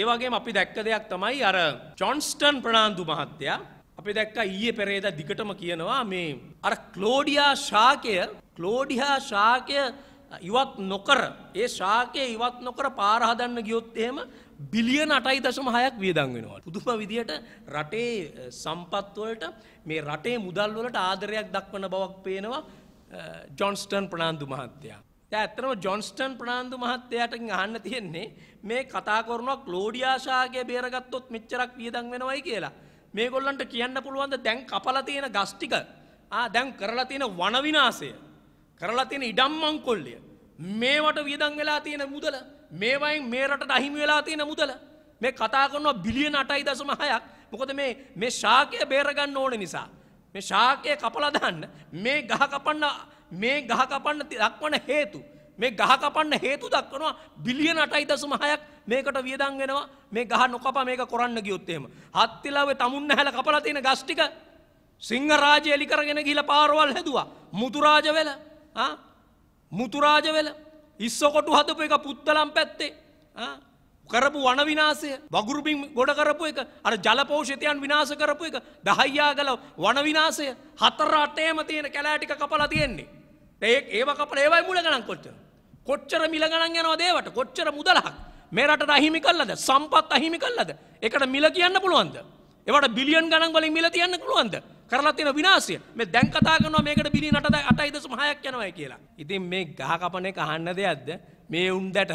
ඒ වගේම අපි දැක්ක දෙයක් තමයි අර ජොන්ස්ටන් ප්‍රනාන්දු මහත්තයා අපි දැක්ක ඊයේ පෙරේදා දිගටම කියනවා මේ අර ක්ලෝඩියා ශාකය ක්ලෝඩියා ශාකය ඉවත් නොකර ඒ ශාකය ඉවත් නොකර පාර හදන්න ගියොත් එහෙම බිලියන 8.6ක් වියදම් වෙනවා. පුදුම විදියට රටේ සම්පත් වලට මේ රටේ මුදල් වලට ආදරයක් දක්වන බවක් පේනවා ජොන්ස්ටන් ප්‍රනාන්දු මහත්තයා. ඇත්තනම ජොන්ස්ටන් ප්‍රනාාන්දු මහත්තයට අහන්න තියෙන්නේ මේ කතා කරනක් ලෝඩියාශාගේ බේරගත්තොත් මෙච්චරක් වියදන් වෙනවයි කියලා. මේ ගොල්ලන්ට කියන්න පුළුවන්ද දැන් කපල තියෙන ගස්්ටික දැන් කරලා තියෙන වනවිනාසය. කරලා තියෙන ඉඩම්මං කොල්ලිය. මේවට වියදන් වෙලා තියෙන මුදල මේවයින් මේරට අහිමි වෙලා තියෙන මුදල මේ කතා කරනවා බිලියන අටයි දසම හයක් මොකොද මේ මේ ශාකය බේරගන්න ඕන නිසා. මේ ශාකය කපලදන්න මේ ගහ කපන්න මේ ගහ කපන්න දක්වන හේතු. මේ ගහ කපන්න හේතු දක්වනවා බිලියන 8.6ක් මේකට වියදම් වෙනවා. මේ ගහ නොකප මේක කරන්න ගියොත් එහෙම. හත්තිලාවේ tamun නැහැල කපලා තියෙන ගස් ටික සිංහ රාජය එලි කරගෙන ගිහිල්ලා පාරවල් හැදුවා. මුතුරාජ වෙල. ආ මුතුරාජ වෙල. ඉස්සකොටු හදපු එක පුත්තලම් පැත්තේ. ආ කරපු වනවිනාසය වගුරුපින් ගොඩ කරපු එක අර ජලපෝෂිතයන් විනාස කරපු එක දහයියාගල වනවිනාසය හතර අටේම තියෙන කැලෑටික කපලා තියෙන්නේ. ඒ ඒව කපල ඒවයි මුල ගණන් කොච්චර. කොච්චර මිල ගණන් යනවා දේවට කොච්චර මුදලහක් මේ රටට අහිමි කළද සම්පත් අහිමි කළද එකට මිල කියන්න පුළුවන්ද. ඒවට බිලියන් ගණන් වලින් මිල තියන්න පුළුවන්ද. කරලා තියෙන විනාශය. මේ දැන් කතා කරනවා මේකට බිලියන 8.5 යනවා කියලා. ඉතින් මේ ගහ කපන එක අහන්න දෙයක්ද? මේ උන්දට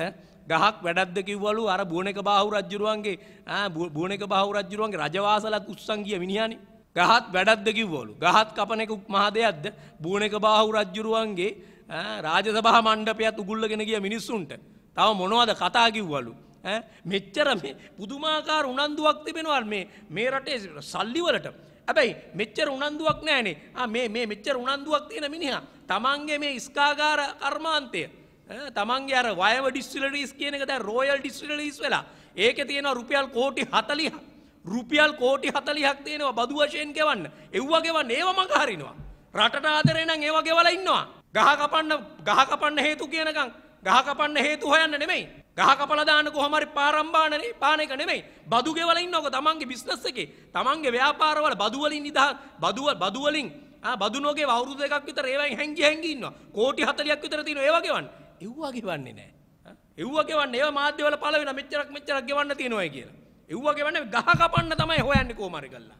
ගහක් වැඩක්ද කිව්වලු අර බුවනක බාහු රජුරුවන්ගේ බුවනක බාහු රජුරුවන්ගේ රජවාසලත් උස්සන් ගිය මිනිහානේ. ගහත් වැඩක්ද කිව්වලු. ගහත් කපන එක මහ දෙයක්ද? බුවනක බාහු රජුරුවන්ගේ රාජසභා මණ්ඩපයත් උගුල්ලගෙන ගිය මිනිස්සුන්ට. තව මොනවද කතා කිව්වලු? මෙච්චර මේ පුදුමාකාර උනන්දුවක් තිබෙනවා මේ මේ රටේ සල්ලි වලට ඇබැයි මෙච්චර උනන්දුවක් නෑනේ මේ මේ මෙච්චර උනන්දුවක් තියෙන මිනිහා තමන්ගේ මේ ස්කාගාර කර්මාන්තය තමන්ගේ අර වයව ඩිස්ටිලරීස් කියන එක දැන් රෝයල් ඩිස්ටිලරීස් වෙලා ඒකේ තියෙනවා රුපියල් කෝටි 40ක් රුපියල් කෝටි 40ක් තියෙනවා බදු වශයෙන් ගෙවන්න එව්වා ගෙවන්න ඒව මඟ හරිනවා රටට ආදරේ නම් ඒව ගෙවලා ඉන්නවා ගහ කපන්න ගහ කපන්න හේතු කියනකම් ගහ කපන්න හේතු හොයන්න නෙමෙයි ගහ කපලා දාන්න කොහමරි පාරම්බානනේ පාන එක නෙමෙයි. බදු ගෙවල ඉන්න ඕක තමන්ගේ බිස්නස් එකේ. තමන්ගේ ව්‍යාපාරවල බදු වලින් නිදහස් බදු බදු වලින් ආ බදු නොගේ අවුරුදු දෙකක් විතර ඒවෙන් හැංගි හැංගි ඉන්නවා. කෝටි 40ක් විතර තියෙන ඒවා ගෙවන්න. එව්වා ගෙවන්නේ නැහැ. එව්වා ගෙවන්නේ ඒවා මාධ්‍ය වල පළ වෙන මෙච්චරක් මෙච්චරක් ගෙවන්න තියෙනවායි කියලා. එව්වා ගෙවන්නේ ගහ කපන්න තමයි හොයන්නේ කොහමරි කරලා.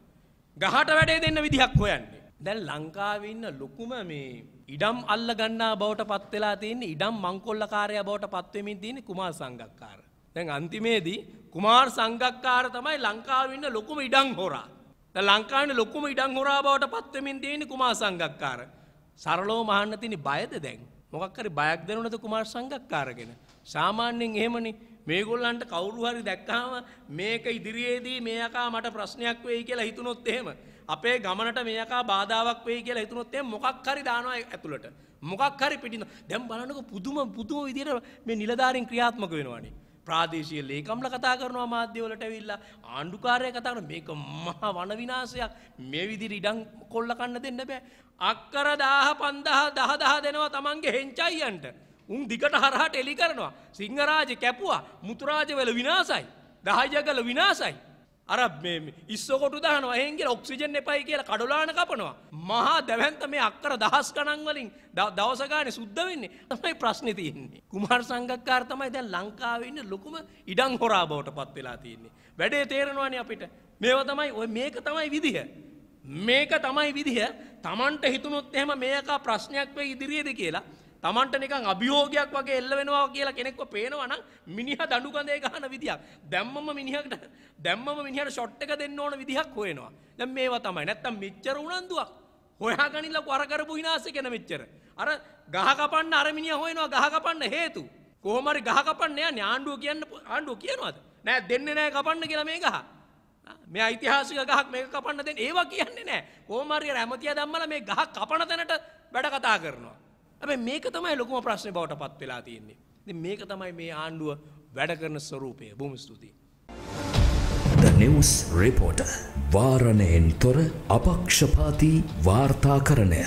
ගහට වැඩේ දෙන්න විදිහක් හොයන්නේ. දැන් ලංකාවේ ඉන්න ලොකුම මේ ඉඩම් අල්ල ගන්නා බවට පත් වෙලා තියෙන්නේ ඉඩම් මංකොල්ලකාරයා බවට පත් වෙමින් තියෙන්නේ කුමාර සංගක්කාර. දැන් අන්තිමේදී කුමාර සංගක්කාර තමයි ලංකාවේ ඉන්න ලොකුම ඉඩම් හොරා. දැන් ලංකාවේ ලොකුම ඉඩම් හොරා බවට පත් වෙමින් තියෙන්නේ කුමාර සංගක්කාර. සරලව මහන්න තියෙන බයද දැන්? මොකක් හරි බයක් දැනුණද කුමාර සංගක්කාර ගැන? සාමාන්‍යයෙන් එහෙමනේ මේගොල්ලන්ට කවුරු හරි දැක්කහම මේක ඉදිරියේදී මේ අකා මට ප්‍රශ්නයක් වෙයි කියලා හිතුනොත් එහෙම අපේ ගමනට මේකා බාධාවක් වෙයි කියලා හිතුනොත් එම් මොකක් හරි දානවා ඇතුළට. මොකක් හරි පිටින් දැන් බලන්නකො පුදුම පුදුම විදියට මේ නිලධාරීන් ක්‍රියාත්මක වෙනවානේ. ප්‍රාදේශීය ලේකම්ල කතා කරනවා මාධ්‍යවලට ඇවිල්ලා ආණ්ඩුකාරය කතා කරන මේක මහා වන විනාශයක්. මේ විදිහට ඉඩම් කොල්ල කන්න දෙන්න බෑ. අක්කර 1000 5000 10000 දෙනවා Tamange හෙන්චයියන්ට. උන් දිගට හරහා ටෙලි කරනවා. සිංහරාජ කැපුවා. මුතුරාජ වල විනාසයි. දහයගල විනාසයි. අර ඉස්සකොට දහනවා ඒන්ගේ ඔක්සිජන් එපයි කියලා කඩුලාන කපනවා. මහා දැවන්ත මේ අක්කර දහස් කණන්වලින් දවසගාන සුද්ධ වෙන්නේ තමයි ප්‍රශ්න තියන්නේ. කුමාර සංගක්කාර තමයි දැන් ලංකාවන්න ලොකුම ඉඩං හොරාබෝට පත් වෙලා තියන්නේ. වැඩේ තේරෙනවාන අපිට මේව තමයි ඔය මේක තමයි විදිහ. මේක තමයි විදිහ තමන්ට හිතුනොත් එහෙම මේක ප්‍රශ්නයක් වේ ඉදිරියේද කියලා තමන්ට නිකන් අභියෝගයක් වගේ එල්ල වෙනවා කියලා කෙනෙක්ව පේනවා නම් මිනිහා දඬුකඳේ ගහන විදියක්. දැම්මම මිනිහකට දැම්මම මිනිහට ෂොට් එක දෙන්න ඕන විදිහක් හොයනවා. දැන් මේවා තමයි. නැත්තම් මෙච්චර උනන්දුවක්. හොයාගනින්නකෝ අර කරපු විනාශය ගැන මෙච්චර. අර ගහ කපන්න අර මිනිහා හොයනවා ගහ කපන්න හේතු. කොහොම හරි ගහ කපන්න යන්නේ ආණ්ඩුව කියන්න ආණ්ඩුව කියනවාද? නෑ දෙන්නේ නෑ කපන්න කියලා මේ ගහ. මේ ඓතිහාසික ගහක් මේක කපන්න දෙන්නේ ඒවා කියන්නේ නෑ. කොහොම හරි ඇමතිය දැම්මලා මේ ගහ කපන තැනට වැඩ කතා කරනවා. ඇැ මේක තමයි ලොකුම ප්‍රශ්න බවට පත් වෙලා තියෙන්නේ මේක තමයි මේ ආණ්ඩුව වැඩ කරන ස්වරූපය බොම ස්තුතියි. නිවස් රේපෝට වාරණයෙන් තොර අපක්ෂපාති වාර්තා කරණය